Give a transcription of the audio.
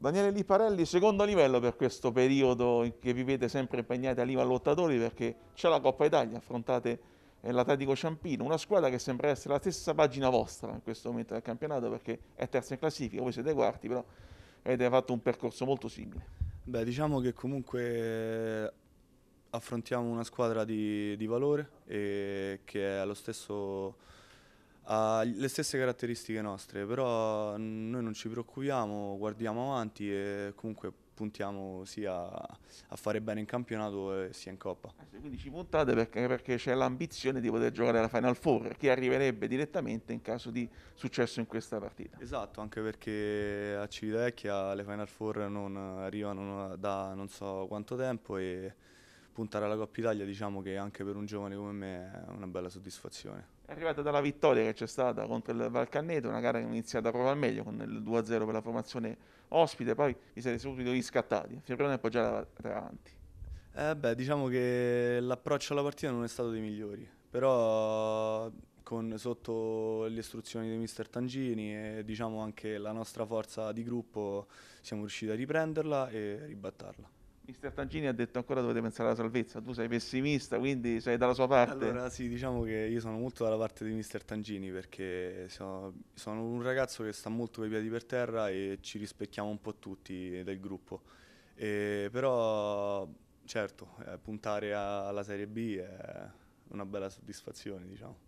Daniele Liparelli, secondo livello per questo periodo in cui vivete sempre impegnati all'IVA lottatori perché c'è la Coppa Italia, affrontate eh, l'Atletico Ciampino, una squadra che sembra essere la stessa pagina vostra in questo momento del campionato perché è terza in classifica, voi siete quarti però avete fatto un percorso molto simile. Beh, diciamo che comunque eh, affrontiamo una squadra di, di valore e che ha le stesse caratteristiche nostre, però noi non ci preoccupiamo, guardiamo avanti e comunque puntiamo sia a fare bene in campionato sia in coppa. Eh quindi ci puntate perché, c'è l'ambizione di poter giocare la Final Four che arriverebbe direttamente in caso di successo in questa partita. Esatto, anche perché a Civitavecchia le Final Four non arrivano da non so quanto tempo e puntare alla Coppa Italia diciamo che anche per un giovane come me è una bella soddisfazione. È arrivata dalla vittoria che c'è stata contro il Valcanneto, una gara che è iniziata proprio al meglio con il 2-0 per la formazione ospite, poi vi siete subito riscattati, Fiorone è poi davanti. Eh beh, diciamo che l'approccio alla partita non è stato dei migliori, però con, sotto le istruzioni di mister Tangini e diciamo anche la nostra forza di gruppo siamo riusciti a riprenderla e ribattarla. Mister Tangini ha detto ancora dovete pensare alla salvezza, tu sei pessimista, quindi sei dalla sua parte. Allora sì, diciamo che io sono molto dalla parte di Mister Tangini perché sono, un ragazzo che sta molto coi piedi per terra e ci rispecchiamo un po' tutti del gruppo. E, però certo, eh, puntare alla Serie B è una bella soddisfazione, diciamo.